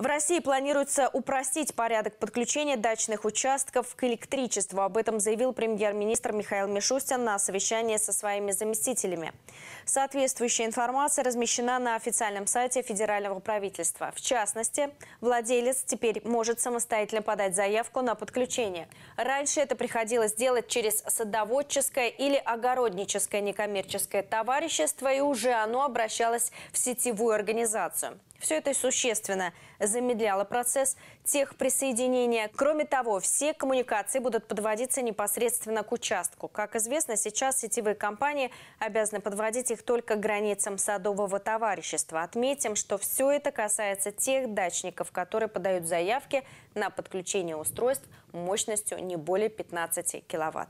В России планируется упростить порядок подключения дачных участков к электричеству. Об этом заявил премьер-министр Михаил Мишустин на совещании со своими заместителями. Соответствующая информация размещена на официальном сайте федерального правительства. В частности, владелец теперь может самостоятельно подать заявку на подключение. Раньше это приходилось делать через садоводческое или огородническое некоммерческое товарищество, и уже оно обращалось в сетевую организацию. Все это существенно замедляло процесс техприсоединения. Кроме того, все коммуникации будут подводиться непосредственно к участку. Как известно, сейчас сетевые компании обязаны подводить их только к границам садового товарищества. Отметим, что все это касается тех дачников, которые подают заявки на подключение устройств мощностью не более 15 киловатт.